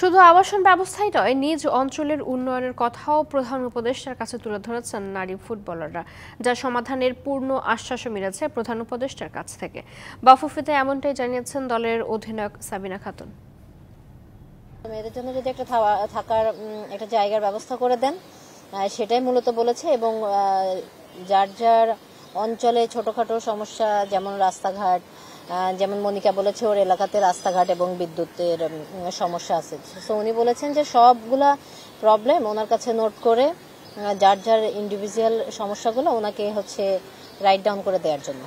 শুধু আবাসন ব্যবস্থাই নয় নিজ অঞ্চলের উন্নয়নের কথাও প্রধান উপদেষ্টার কাছে তুলে ধরেছেন নারী ফুটবলাররা যা সমাধানের পূর্ণ আশ্বাসও মিলেছে প্রধান উপদেষ্টার কাছ থেকে বাফুফিতে এমনটাই জানিয়েছেন দলের অধিনায়ক সাবিনা খাতুন মেয়েদের জন্য যদি একটা থাকার একটা জায়গার ব্যবস্থা করে দেন সেটাই মূলত বলেছে এবং যার যার অঞ্চলে ছোটোখাটো সমস্যা যেমন রাস্তাঘাট যেমন মনিকা বলেছে ওর এলাকাতে রাস্তাঘাট এবং বিদ্যুতের সমস্যা আছে সো উনি বলেছেন যে সবগুলা প্রবলেম ওনার কাছে নোট করে যার যার ইন্ডিভিজুয়াল সমস্যাগুলো ওনাকে হচ্ছে রাইট ডাউন করে দেওয়ার জন্য